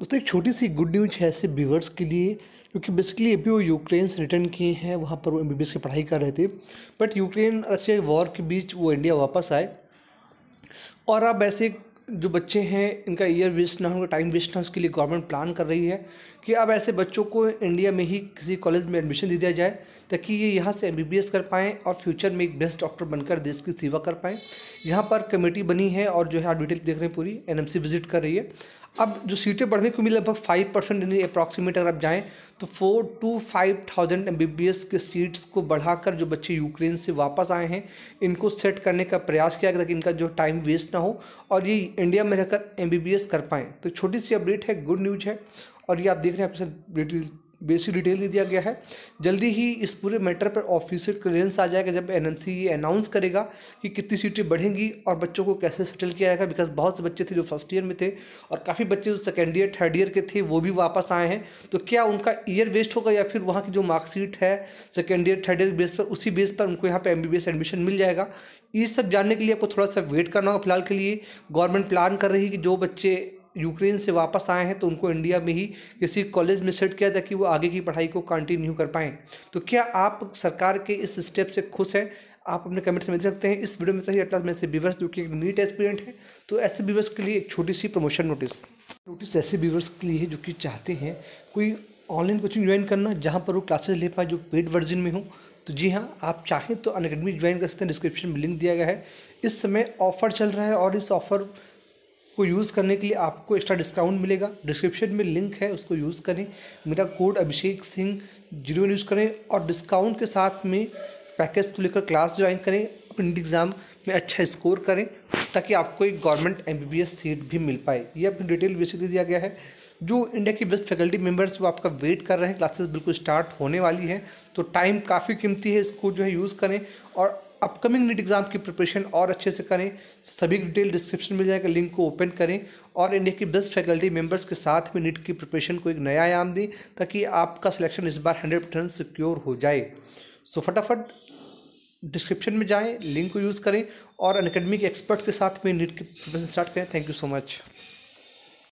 दोस्तों एक छोटी सी गुड न्यूज है ऐसे व्यूवर्स के लिए क्योंकि बेसिकली अभी वो यूक्रेन से रिटर्न किए हैं वहाँ पर वो एम की पढ़ाई कर रहे थे बट यूक्रेन रशिया वॉर के बीच वो इंडिया वापस आए और अब ऐसे जो बच्चे हैं इनका ईयर वेस्ट ना हो टाइम वेस्ट ना हो उसके लिए गवर्नमेंट प्लान कर रही है कि अब ऐसे बच्चों को इंडिया में ही किसी कॉलेज में एडमिशन दे दिया जाए ताकि ये यहाँ से एम कर पाएँ और फ्यूचर में एक बेस्ट डॉक्टर बनकर देश की सेवा कर पाएँ यहाँ पर कमेटी बनी है और जो है आप डिटेल देख रहे हैं पूरी एन विजिट कर रही है अब जो सीटें बढ़ने को मिली लगभग फाइव परसेंट अप्रॉक्सीमेट अगर आप जाएँ तो four to five thousand M के सीट्स को बढ़ाकर जो बच्चे यूक्रेन से वापस आए हैं इनको सेट करने का प्रयास किया गया ताकि इनका जो टाइम वेस्ट ना हो और ये इंडिया में रहकर एम कर पाएँ तो छोटी सी अपडेट है गुड न्यूज है और ये आप देख रहे हैं आपके साथ बेसिक डिटेल दे दिया गया है जल्दी ही इस पूरे मैटर पर ऑफिसर क्लियरेंस आ जाएगा जब एन अनाउंस करेगा कि कितनी सीटें बढ़ेंगी और बच्चों को कैसे सेटल किया जाएगा बिकॉज बहुत से बच्चे थे जो फर्स्ट ईयर में थे और काफ़ी बच्चे जो सेकेंड ईयर थर्ड ईयर के थे वो भी वापस आए हैं तो क्या उनका ईयर वेस्ट होगा या फिर वहाँ की जो मार्कशीट है second year third year base पर उसी बेस पर उनको यहाँ पर एम एडमिशन मिल जाएगा ये सब जानने के लिए आपको थोड़ा सा वेट करना होगा फिलहाल के लिए गवर्नमेंट प्लान कर रही है कि जो बच्चे यूक्रेन से वापस आए हैं तो उनको इंडिया में ही किसी कॉलेज में सेट किया ताकि वो आगे की पढ़ाई को कंटिन्यू कर पाएँ तो क्या आप सरकार के इस स्टेप से खुश हैं आप अपने कमेंट्स में देख सकते हैं इस वीडियो में सही अट्ठास में से व्यूवर्स जो कि एक नीट एस्पिरेंट है तो ऐसे व्यूवर्स के लिए एक छोटी सी प्रमोशन नोटिस नोटिस ऐसे व्यूवर्स के लिए है जो कि चाहते हैं कोई ऑनलाइन कोचिंग ज्वाइन करना जहाँ पर वो क्लासेस ले पाए जो पेड वर्जन में हो तो जी हाँ आप चाहें तो अन ज्वाइन कर सकते हैं डिस्क्रिप्शन में लिंक दिया गया है इस समय ऑफर चल रहा है और इस ऑफर को यूज़ करने के लिए आपको एक्स्ट्रा डिस्काउंट मिलेगा डिस्क्रिप्शन में लिंक है उसको यूज़ करें मेरा code Abhishek Singh zero use करें और डिस्काउंट के साथ में पैकेज को लेकर क्लास ज्वाइन करें अपने एग्ज़ाम में अच्छा स्कोर करें ताकि आपको एक गवर्नमेंट एम सीट भी मिल पाए ये अपनी डिटेल बेसिक दे दिया गया है जो इंडिया की बेस्ट फैकल्टी मेम्बर्स वो आपका वेट कर रहे हैं क्लासेस बिल्कुल स्टार्ट होने वाली हैं तो टाइम काफ़ी कीमती है इसको जो है यूज़ करें और अपकमिंग नीट एग्ज़ाम की प्रिपरेशन और अच्छे से करें सभी डिटेल डिस्क्रिप्शन मिल जाएगा लिंक को ओपन करें और इंडिया की बेस्ट फैकल्टी मेंबर्स के साथ में नीट की प्रिपरेशन को एक नया आयाम दें ताकि आपका सिलेक्शन इस बार हंड्रेड परसेंट सिक्योर हो जाए सो फटाफट डिस्क्रिप्शन में जाएँ लिंक को यूज़ करें और अनकेडमिक एक्सपर्ट के साथ में नीट की प्रिपरेशन स्टार्ट करें थैंक यू सो मच